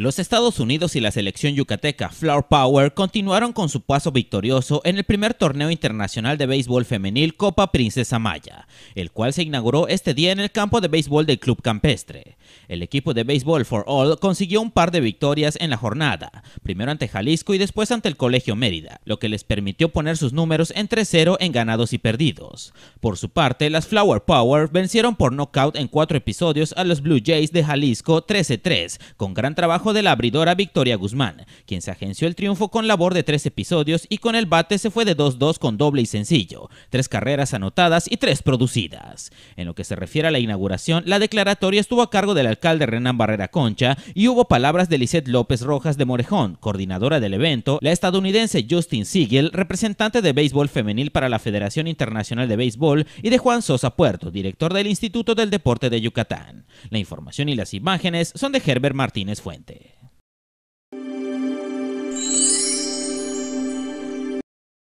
Los Estados Unidos y la selección yucateca Flower Power continuaron con su paso victorioso en el primer torneo internacional de béisbol femenil Copa Princesa Maya, el cual se inauguró este día en el campo de béisbol del Club Campestre. El equipo de béisbol for all consiguió un par de victorias en la jornada, primero ante Jalisco y después ante el Colegio Mérida, lo que les permitió poner sus números entre cero 0 en ganados y perdidos. Por su parte, las Flower Power vencieron por nocaut en cuatro episodios a los Blue Jays de Jalisco 13-3, con gran trabajo de la abridora Victoria Guzmán, quien se agenció el triunfo con labor de tres episodios y con el bate se fue de 2-2 con doble y sencillo, tres carreras anotadas y tres producidas. En lo que se refiere a la inauguración, la declaratoria estuvo a cargo de alcalde Renán Barrera Concha y hubo palabras de Lizeth López Rojas de Morejón, coordinadora del evento, la estadounidense Justin Siegel, representante de béisbol femenil para la Federación Internacional de Béisbol, y de Juan Sosa Puerto, director del Instituto del Deporte de Yucatán. La información y las imágenes son de Herbert Martínez Fuente.